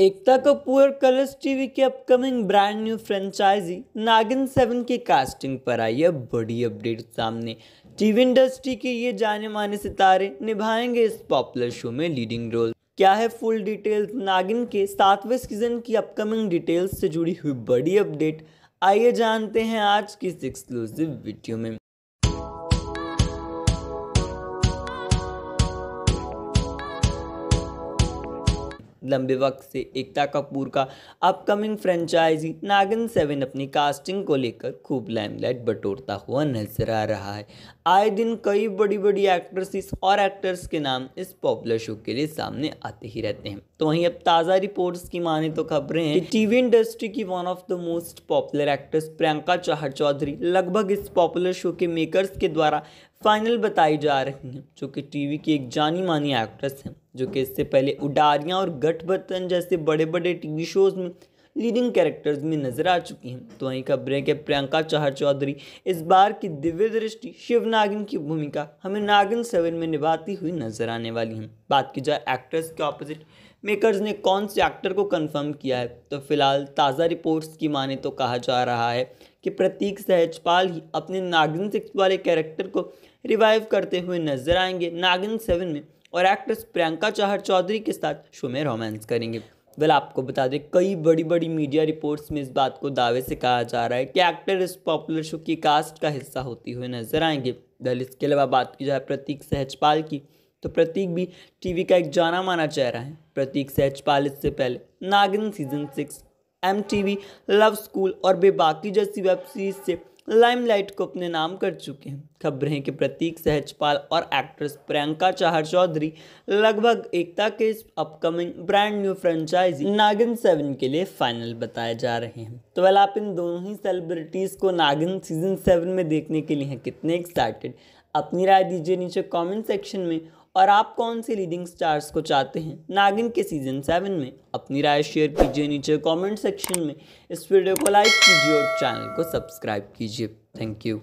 एकता Kapoor Colors TV के upcoming brand new franchise Naagin seven की casting पर आई है बड़ी अपडेट सामने टीवी इंडस्ट्री के ये जाने माने सितारे निभाएंगे इस पॉपुलर शो में लीडिंग रोल क्या है फुल डिटेल्स नागिन के सातवें सीजन की अपकमिंग डिटेल्स से जुड़ी हुई बड़ी अपडेट आइए जानते हैं आज की इस एक्सक्लूसिव वीडियो में लंबे वक्त से एकता कपूर का अपकमिंग फ्रेंचाइजी नागन सेवन अपनी कास्टिंग को लेकर खूब लाइमलाइट बटोरता हुआ नजर आ रहा है आए दिन कई बड़ी बड़ी एक्ट्रेसेस और एक्टर्स के नाम इस पॉपुलर शो के लिए सामने आते ही रहते हैं तो वहीं अब ताज़ा रिपोर्ट्स की माने तो खबरें हैं टीवी इंडस्ट्री की one of the most popular actress Priyanka चाह चौधरी लगभग इस पॉपुलर शो के मेकर्स के द्वारा फाइनल बताई जा रही हैं जो कि टीवी की एक जानी मानी एक्ट्रेस हैं जो कि इससे पहले उडारियाँ और गठबंधन जैसे बड़े बड़े टीवी शोज में लीडिंग कैरेक्टर्स में नजर आ चुकी हैं तो वहीं खबरें कि प्रियंका चाहर चौधरी इस बार की दिव्य दृष्टि शिव नागिन की भूमिका हमें नागिन सेवन में निभाती हुई नजर आने वाली हैं बात की जाए एक्ट्रेस के ऑपोजिट मेकर्स ने कौन से एक्टर को कंफर्म किया है तो फिलहाल ताज़ा रिपोर्ट्स की माने तो कहा जा रहा है कि प्रतीक सहजपाल ही अपने नागिन सिक्स वाले कैरेक्टर को रिवाइव करते हुए नजर आएंगे नागिन सेवन में और एक्ट्रेस प्रियंका चाहर चौधरी के साथ शो में रोमांस करेंगे वेल आपको बता दें कई बड़ी बड़ी मीडिया रिपोर्ट्स में इस बात को दावे से कहा जा रहा है कि एक्टर इस पॉपुलर शो की कास्ट का हिस्सा होती हुए नजर आएंगे दल इसके अलावा बात की जाए प्रतीक सहजपाल की तो प्रतीक भी टीवी का एक जाना माना चेहरा है प्रतीक सहजपाल इससे पहले Naagin season six M T V love school और बेबाकी जैसी वेब सीरीज से लाइमलाइट को अपने नाम कर चुके हैं खबर है कि प्रतीक सहजपाल और एक्ट्रेस प्रियंका चाहर चौधरी लगभग एकता के इस upcoming brand new franchise Naagin seven के लिए फाइनल बताए जा रहे हैं तो वेल आप इन दोनों ही सेलिब्रिटीज़ को नागिन सीजन सेवन में देखने के लिए हैं कितने एक्साइटेड अपनी राय दीजिए नीचे कमेंट सेक्शन में और आप कौन से लीडिंग स्टार्स को चाहते हैं नागिन के सीजन सेवन में अपनी राय शेयर कीजिए नीचे कमेंट सेक्शन में इस वीडियो को लाइक कीजिए और चैनल को सब्सक्राइब कीजिए थैंक यू